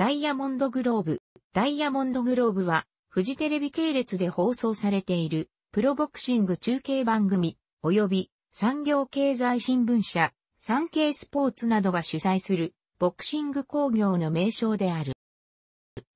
ダイヤモンドグローブ。ダイヤモンドグローブは、フジテレビ系列で放送されている、プロボクシング中継番組、及び、産業経済新聞社、産経スポーツなどが主催する、ボクシング工業の名称である。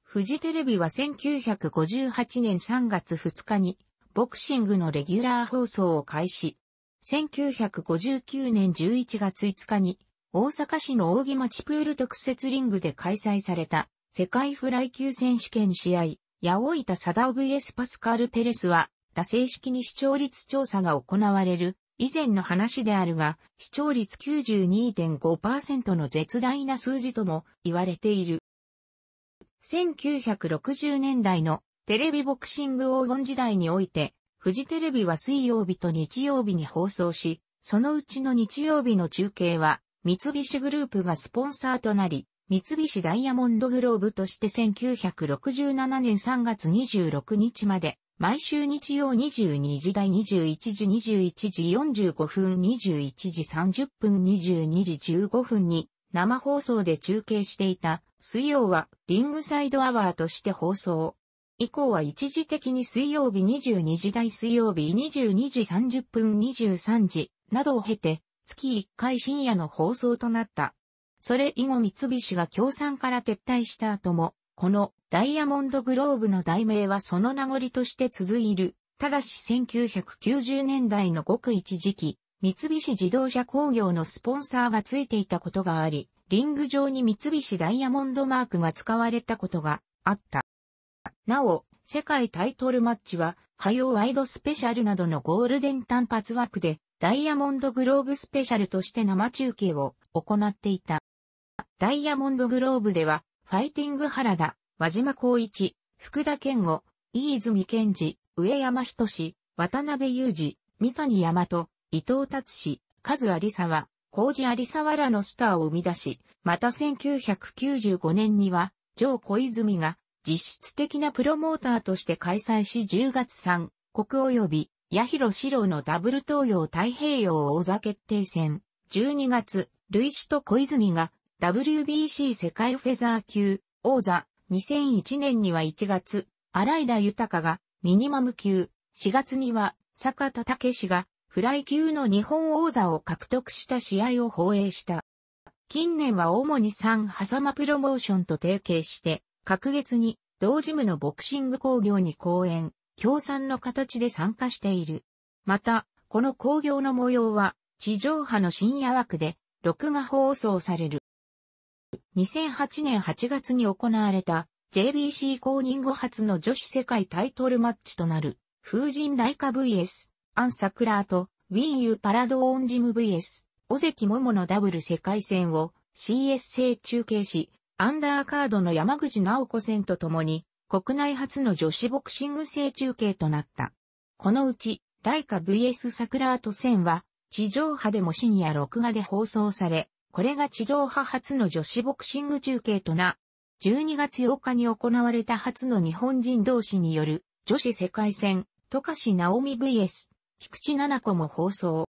フジテレビは1958年3月2日に、ボクシングのレギュラー放送を開始。1959年11月5日に、大阪市の扇町プール特設リングで開催された世界フライ級選手権試合、八尾板貞夫 VS パスカール・ペレスは、打正式に視聴率調査が行われる以前の話であるが、視聴率92.5%の絶大な数字とも言われている。1960年代のテレビボクシング黄金時代において、フジテレビは水曜日と日曜日に放送し、そのうちの日曜日の中継は三菱グループがスポンサーとなり、三菱ダイヤモンドグローブとして1967年3月26日まで、毎週日曜22時台21時21時45分21時30分22時15分に生放送で中継していた水曜はリングサイドアワーとして放送。以降は一時的に水曜日22時台水曜日22時30分23時などを経て月1回深夜の放送となった。それ以後三菱が協賛から撤退した後も、このダイヤモンドグローブの題名はその名残として続いる。ただし1990年代のごく一時期、三菱自動車工業のスポンサーがついていたことがあり、リング上に三菱ダイヤモンドマークが使われたことがあった。なお、世界タイトルマッチは、火曜ワイドスペシャルなどのゴールデン単発枠でダイヤモンドグローブスペシャルとして生中継を行っていた。ダイヤモンドグローブでは、ファイティング原田、和島光一、福田健吾、飯泉健二、上山仁志、渡辺裕二、三谷大と、伊藤達志、コ有沢、工事有沢らのスターを生み出し、また1995年には、ジョー小泉が実質的なプロモーターとして開催し10月3、国及び八広四郎のダブル東洋太平洋王座決定戦、12月、類シと小泉が WBC 世界フェザー級王座2001年には1月、荒井田豊がミニマム級、4月には坂田武史がフライ級の日本王座を獲得した試合を放映した。近年は主に3ハサマプロモーションと提携して、各月に同ジムのボクシング工業に講演、協賛の形で参加している。また、この興行の模様は、地上波の深夜枠で、録画放送される。2008年8月に行われた、JBC 公認後初の女子世界タイトルマッチとなる、風神ライカ VS、アンサクラーと、ウィンユーパラドーンジム VS、尾関桃のダブル世界戦を CS 制中継し、アンダーカードの山口直子戦と共に、国内初の女子ボクシング制中継となった。このうち、ライカ VS サクラート戦は、地上波でもシニア録画で放送され、これが地上波初の女子ボクシング中継とな、12月8日に行われた初の日本人同士による女子世界戦、トカシナオミ VS、菊池七子も放送。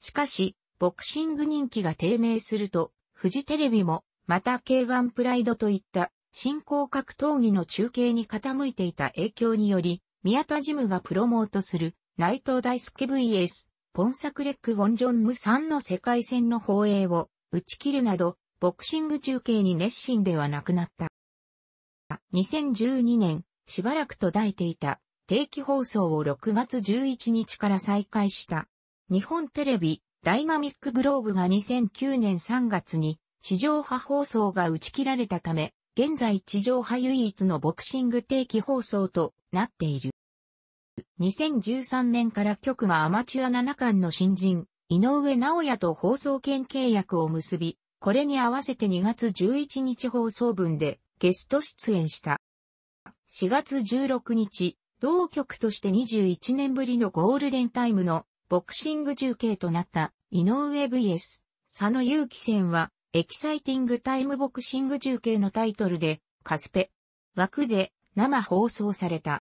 しかし、ボクシング人気が低迷すると、フジテレビも、また K1 プライドといった新興格闘技の中継に傾いていた影響により、宮田ジムがプロモートする内藤大輔 VS ポンサクレック・ウォンジョンムさんの世界戦の放映を打ち切るなど、ボクシング中継に熱心ではなくなった。2012年、しばらく途絶えていた定期放送を6月11日から再開した。日本テレビ、ダイナミックグローブが2009年3月に地上波放送が打ち切られたため、現在地上波唯一のボクシング定期放送となっている。2013年から局がアマチュア7冠の新人、井上直也と放送権契約を結び、これに合わせて2月11日放送分でゲスト出演した。4月16日、同局として21年ぶりのゴールデンタイムのボクシング中継となった井上 vs 佐野祐希戦はエキサイティングタイムボクシング中継のタイトルで、カスペ、枠で生放送された。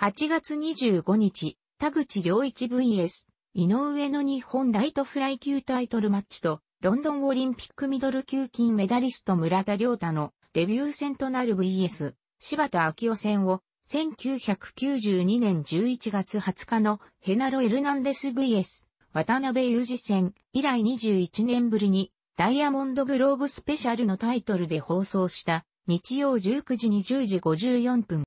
8月25日、田口良一 VS、井上の日本ライトフライ級タイトルマッチと、ロンドンオリンピックミドル級金メダリスト村田良太のデビュー戦となる VS、柴田明夫戦を、1992年11月20日のヘナロ・エルナンデス VS、渡辺裕二戦以来21年ぶりにダイヤモンドグローブスペシャルのタイトルで放送した日曜19時に10時54分。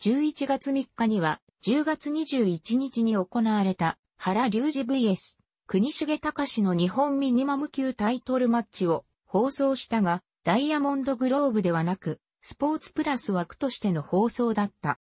11月3日には10月21日に行われた原隆二 vs 国重隆の日本ミニマム級タイトルマッチを放送したがダイヤモンドグローブではなくスポーツプラス枠としての放送だった。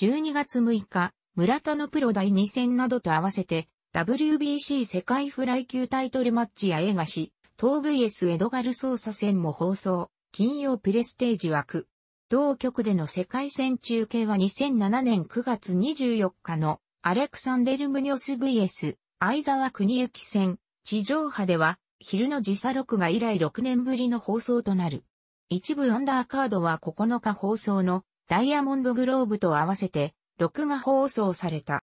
12月6日、村田のプロ第2戦などと合わせて WBC 世界フライ級タイトルマッチや映画誌、東 VS エドガル捜査戦も放送、金曜プレステージ枠。同局での世界戦中継は2007年9月24日のアレクサンデル・ムニョス VS 相沢国行戦、地上波では昼の時差録画以来6年ぶりの放送となる。一部アンダーカードは9日放送のダイヤモンドグローブと合わせて録画放送された。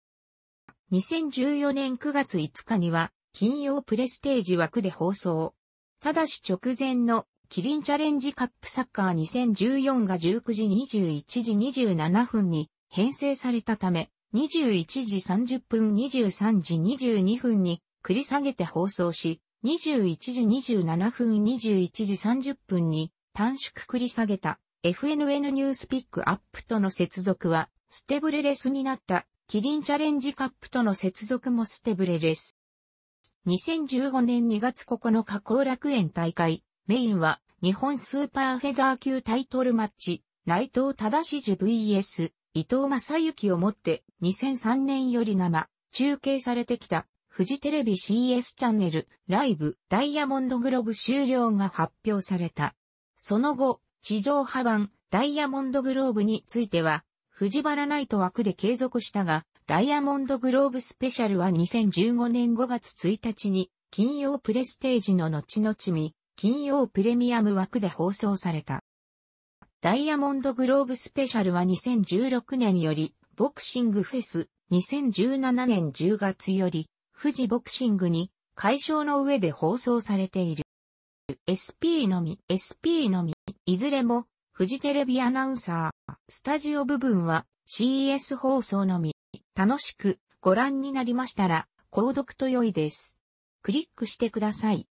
2014年9月5日には、金曜プレステージ枠で放送。ただし直前のキリンチャレンジカップサッカー2014が19時21時27分に編成されたため、21時30分23時22分に繰り下げて放送し、21時27分21時30分に短縮繰り下げた FNN ニュースピックアップとの接続は捨てブレレスになったキリンチャレンジカップとの接続も捨てぶれです。2015年2月9日後楽園大会、メインは日本スーパーフェザー級タイトルマッチ、内藤忠志 VS 伊藤正幸をもって2003年より生、中継されてきたフジテレビ CS チャンネルライブダイヤモンドグローブ終了が発表された。その後、地上波版ダイヤモンドグローブについては藤原ナイト枠で継続したが、ダイヤモンドグローブスペシャルは2015年5月1日に、金曜プレステージの後々に、金曜プレミアム枠で放送された。ダイヤモンドグローブスペシャルは2016年より、ボクシングフェス2017年10月より、富士ボクシングに、解消の上で放送されている。SP のみ、SP のみ、いずれもフジテレビアナウンサー、スタジオ部分は CES 放送のみ、楽しくご覧になりましたら、購読と良いです。クリックしてください。